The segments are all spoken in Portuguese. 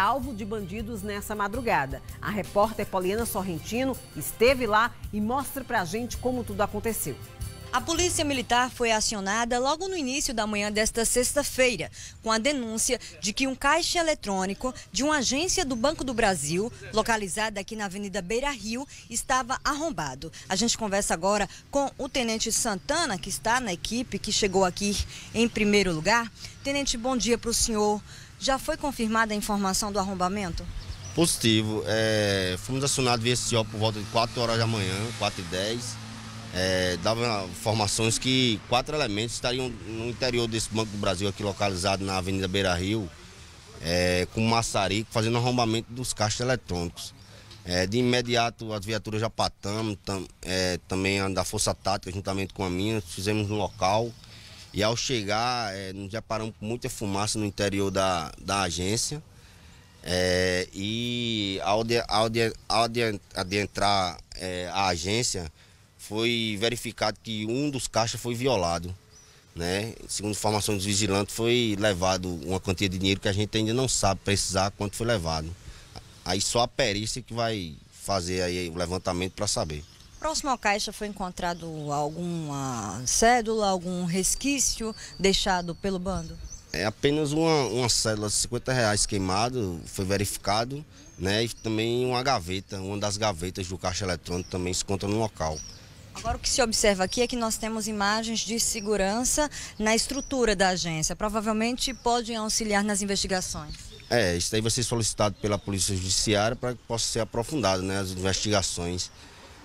alvo de bandidos nessa madrugada. A repórter Poliana Sorrentino esteve lá e mostra pra gente como tudo aconteceu. A Polícia Militar foi acionada logo no início da manhã desta sexta-feira, com a denúncia de que um caixa eletrônico de uma agência do Banco do Brasil, localizada aqui na Avenida Beira Rio, estava arrombado. A gente conversa agora com o Tenente Santana, que está na equipe, que chegou aqui em primeiro lugar. Tenente, bom dia para o senhor. Já foi confirmada a informação do arrombamento? Positivo. É, fomos acionados via STO por volta de 4 horas da manhã, 4 e 10. É, dava informações que quatro elementos estariam no interior desse Banco do Brasil, aqui localizado na Avenida Beira Rio, é, com maçarico, fazendo arrombamento dos caixas eletrônicos. É, de imediato, as viaturas já patamos, tam, é, também a da Força Tática, juntamente com a minha, fizemos no local. E ao chegar, é, nos deparamos com muita fumaça no interior da, da agência. É, e ao, de, ao, de, ao de, adentrar é, a agência, foi verificado que um dos caixas foi violado. Né? Segundo informações dos vigilantes, foi levado uma quantia de dinheiro que a gente ainda não sabe precisar quanto foi levado. Aí só a perícia que vai fazer aí o levantamento para saber. Próximo à caixa foi encontrado alguma cédula, algum resquício deixado pelo bando? É apenas uma, uma cédula de 50 reais queimado, foi verificado, né? E também uma gaveta, uma das gavetas do caixa eletrônico também se encontra no local. Agora o que se observa aqui é que nós temos imagens de segurança na estrutura da agência. Provavelmente podem auxiliar nas investigações. É, isso aí vai ser solicitado pela Polícia Judiciária para que possa ser aprofundado né, as investigações.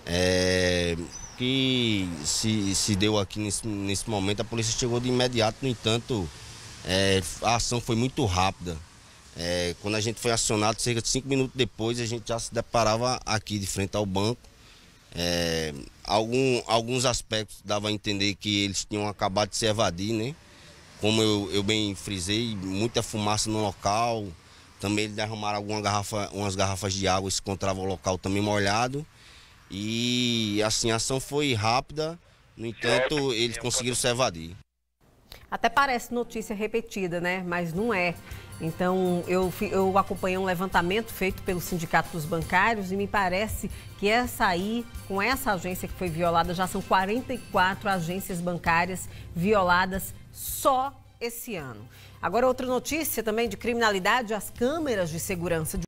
É, que se, se deu aqui nesse, nesse momento, a polícia chegou de imediato, no entanto, é, a ação foi muito rápida. É, quando a gente foi acionado, cerca de cinco minutos depois, a gente já se deparava aqui de frente ao banco. É, algum, alguns aspectos dava a entender que eles tinham acabado de se evadir, né? Como eu, eu bem frisei, muita fumaça no local. Também eles derramaram algumas garrafa, umas garrafas de água, se encontrava o local também molhado. E assim, a ação foi rápida, no entanto, eles conseguiram se evadir. Até parece notícia repetida, né? Mas não é. Então, eu, eu acompanhei um levantamento feito pelo Sindicato dos Bancários e me parece que essa aí, com essa agência que foi violada, já são 44 agências bancárias violadas só esse ano. Agora, outra notícia também de criminalidade: as câmeras de segurança de